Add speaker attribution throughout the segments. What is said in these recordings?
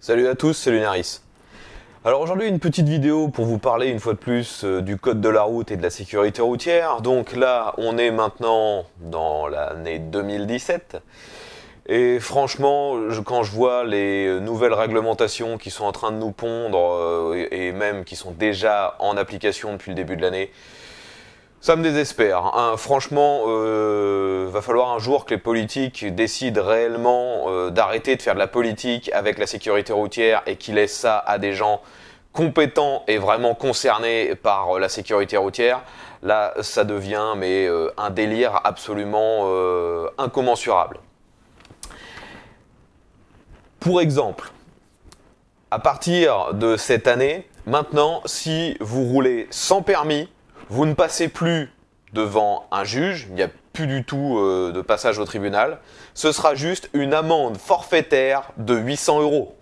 Speaker 1: Salut à tous, c'est Lunaris. Alors aujourd'hui une petite vidéo pour vous parler une fois de plus euh, du code de la route et de la sécurité routière. Donc là on est maintenant dans l'année 2017 et franchement quand je vois les nouvelles réglementations qui sont en train de nous pondre euh, et même qui sont déjà en application depuis le début de l'année, ça me désespère. Hein. franchement, euh, va falloir un jour que les politiques décident réellement euh, d'arrêter de faire de la politique avec la sécurité routière et qu'ils laissent ça à des gens compétents et vraiment concernés par euh, la sécurité routière. Là, ça devient mais euh, un délire absolument incommensurable. Pour exemple, à partir de cette année, maintenant, si vous roulez sans permis, vous ne passez plus devant un juge, il n'y a plus du tout euh, de passage au tribunal. Ce sera juste une amende forfaitaire de 800 euros.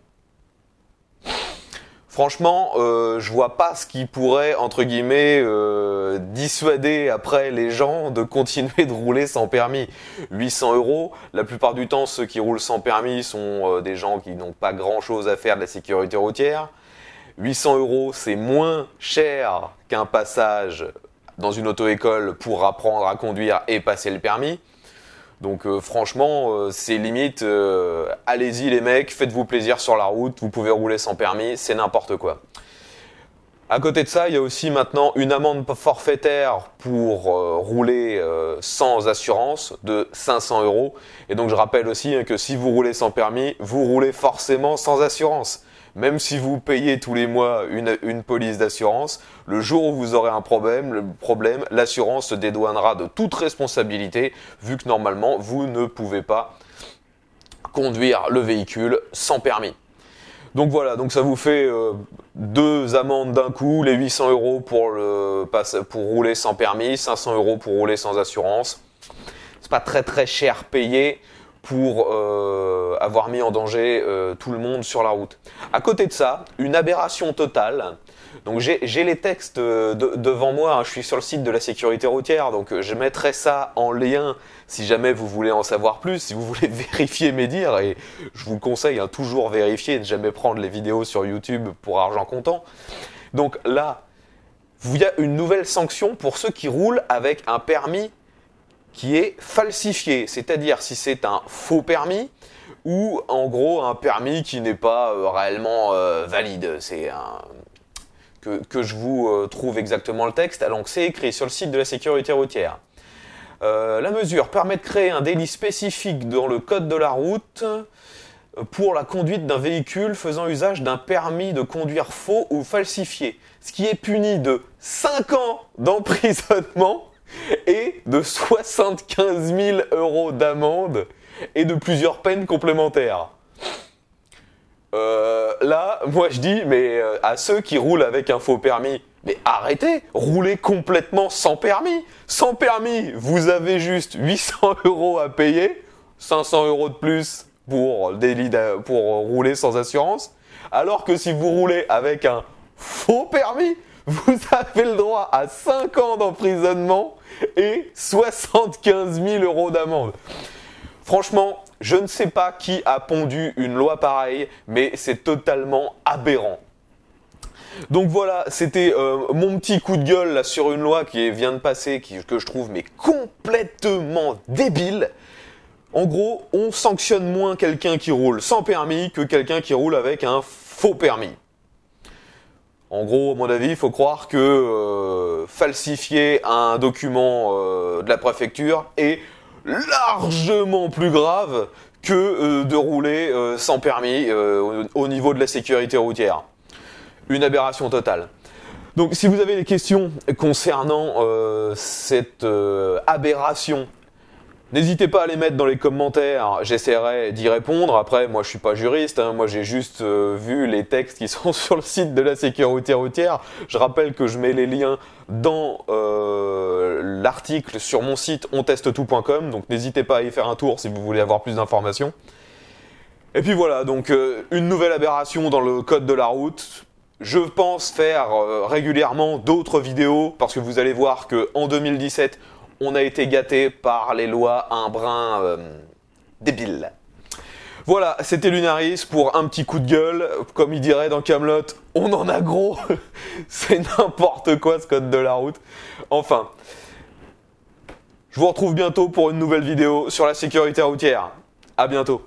Speaker 1: Franchement, je euh, je vois pas ce qui pourrait, entre guillemets, euh, dissuader après les gens de continuer de rouler sans permis. 800 euros, la plupart du temps, ceux qui roulent sans permis sont des gens qui n'ont pas grand chose à faire de la sécurité routière. 800 euros, c'est moins cher qu'un passage dans une auto-école pour apprendre à conduire et passer le permis. Donc euh, franchement, euh, c'est limite, euh, allez-y les mecs, faites-vous plaisir sur la route, vous pouvez rouler sans permis, c'est n'importe quoi. À côté de ça, il y a aussi maintenant une amende forfaitaire pour rouler sans assurance de 500 euros. Et donc je rappelle aussi hein, que si vous roulez sans permis, vous roulez forcément sans assurance. Même si vous payez tous les mois une, police d'assurance, le jour où vous aurez un problème, le problème, l'assurance se dédouanera de toute responsabilité, vu que normalement, vous ne pouvez pas conduire le véhicule sans permis. Donc voilà, donc ça vous fait euh, deux amendes d'un coup, les 800 euros pour, rouler sans permis, 500 euros pour rouler sans assurance. Ce n'est pas très très cher payé pour euh, avoir mis en danger euh, tout le monde sur la route. À côté de ça, une aberration totale. Donc j'ai les textes euh, devant moi, hein. je suis sur le site de la sécurité routière, donc je mettrai ça en lien si jamais vous voulez en savoir plus, si vous voulez vérifier mes dires, et je vous conseille, à hein, toujours vérifier et ne jamais prendre les vidéos sur YouTube pour argent comptant. Donc là, il y a une nouvelle sanction pour ceux qui roulent avec un permis qui est falsifié, c'est-à-dire si c'est un faux permis ou en gros un permis qui n'est pas euh, réellement euh, valide. C'est un... que, je vous euh, trouve exactement le texte. alors que c'est écrit sur le site de la sécurité routière. la mesure permet de créer un délit spécifique dans le code de la route pour la conduite d'un véhicule faisant usage d'un permis de conduire faux ou falsifié, ce qui est puni de 5 ans d'emprisonnement et de 75 000 euros d'amende et de plusieurs peines complémentaires. Euh, là, moi je dis, mais euh, à ceux qui roulent avec un faux permis, mais arrêtez, roulez complètement sans permis. Sans permis, vous avez juste 800 euros à payer, 500 euros de plus pour rouler sans assurance, alors que si vous roulez avec un faux permis, vous avez le droit à 5 ans d'emprisonnement et 75 000 euros d'amende. Franchement, je ne sais pas qui a pondu une loi pareille, mais c'est totalement aberrant. Donc voilà, c'était euh, mon petit coup de gueule là, sur une loi qui vient de passer, que je trouve mais complètement débile. En gros, on sanctionne moins quelqu'un qui roule sans permis que quelqu'un qui roule avec un faux permis. En gros, à mon avis, il faut croire que euh, falsifier un document euh, de la préfecture est largement plus grave que euh, de rouler sans permis au niveau de la sécurité routière. Une aberration totale. Donc si vous avez des questions concernant cette aberration N'hésitez pas à les mettre dans les commentaires, j'essaierai d'y répondre. Après, moi je suis pas juriste, hein. moi j'ai juste euh, vu les textes qui sont sur le site de la sécurité routière. Je rappelle que je mets les liens dans euh, l'article sur mon site ontestetout.com, donc n'hésitez pas à y faire un tour si vous voulez avoir plus d'informations. Et puis voilà, donc euh, une nouvelle aberration dans le code de la route. Je pense faire régulièrement d'autres vidéos parce que vous allez voir que en 2017, on a été gâté par les lois un brin euh, débile. Voilà, c'était Lunaris pour un petit coup de gueule. Comme il dirait dans Camelot, on en a gros. C'est n'importe quoi ce code de la route. Enfin, je vous retrouve bientôt pour une nouvelle vidéo sur la sécurité routière. À bientôt.